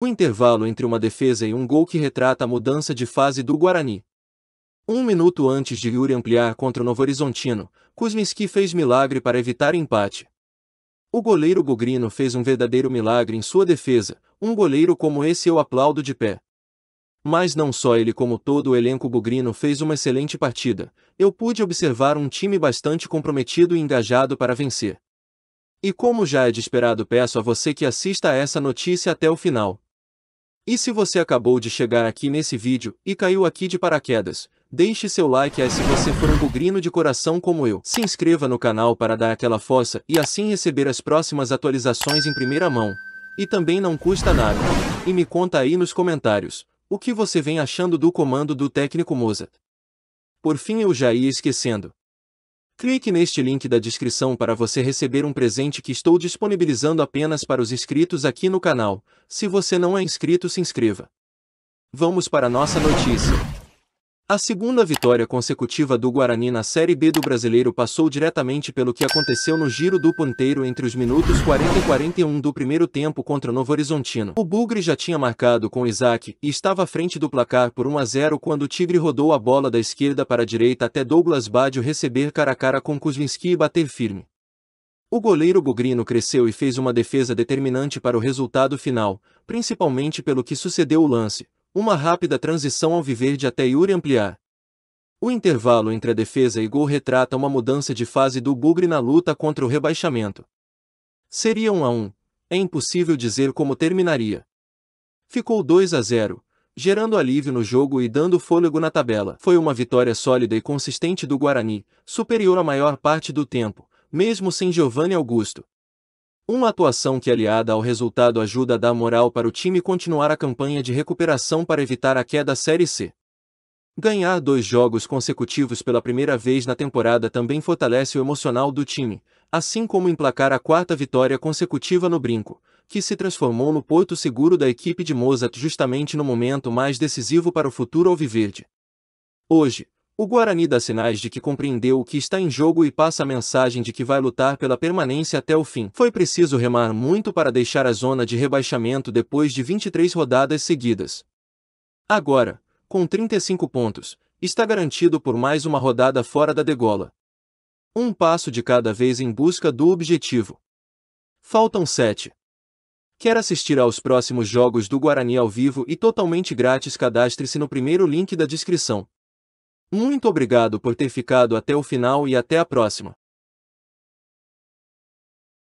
O intervalo entre uma defesa e um gol que retrata a mudança de fase do Guarani. Um minuto antes de Yuri ampliar contra o Novo Horizontino, Kuzminski fez milagre para evitar empate. O goleiro Bugrino fez um verdadeiro milagre em sua defesa, um goleiro como esse eu aplaudo de pé. Mas não só ele como todo o elenco bugrino fez uma excelente partida, eu pude observar um time bastante comprometido e engajado para vencer. E como já é de esperado peço a você que assista a essa notícia até o final. E se você acabou de chegar aqui nesse vídeo e caiu aqui de paraquedas, deixe seu like aí se você for um bugrino de coração como eu, se inscreva no canal para dar aquela força e assim receber as próximas atualizações em primeira mão. E também não custa nada. E me conta aí nos comentários, o que você vem achando do comando do técnico Mozart. Por fim eu já ia esquecendo. Clique neste link da descrição para você receber um presente que estou disponibilizando apenas para os inscritos aqui no canal. Se você não é inscrito, se inscreva. Vamos para nossa notícia. A segunda vitória consecutiva do Guarani na Série B do Brasileiro passou diretamente pelo que aconteceu no giro do ponteiro entre os minutos 40 e 41 do primeiro tempo contra Novo Horizontino. O Bugre já tinha marcado com Isaac e estava à frente do placar por 1 a 0 quando o Tigre rodou a bola da esquerda para a direita até Douglas Badio receber cara a cara com Kuzminski e bater firme. O goleiro Bugrino cresceu e fez uma defesa determinante para o resultado final, principalmente pelo que sucedeu o lance, uma rápida transição ao viverde até Yuri ampliar. O intervalo entre a defesa e gol retrata uma mudança de fase do Bugre na luta contra o rebaixamento. Seria 1 a 1. É impossível dizer como terminaria. Ficou 2 a 0, gerando alívio no jogo e dando fôlego na tabela. Foi uma vitória sólida e consistente do Guarani, superior a maior parte do tempo, mesmo sem Giovanni Augusto. Uma atuação que aliada ao resultado ajuda a dar moral para o time continuar a campanha de recuperação para evitar a queda da Série C. Ganhar dois jogos consecutivos pela primeira vez na temporada também fortalece o emocional do time, assim como emplacar a quarta vitória consecutiva no brinco, que se transformou no porto seguro da equipe de Mozart justamente no momento mais decisivo para o futuro alviverde. Hoje, o Guarani dá sinais de que compreendeu o que está em jogo e passa a mensagem de que vai lutar pela permanência até o fim. Foi preciso remar muito para deixar a zona de rebaixamento depois de 23 rodadas seguidas. Agora, com 35 pontos, está garantido por mais uma rodada fora da degola. Um passo de cada vez em busca do objetivo. Faltam 7. Quer assistir aos próximos jogos do Guarani ao vivo e totalmente grátis? Cadastre-se no primeiro link da descrição. Muito obrigado por ter ficado até o final e até a próxima.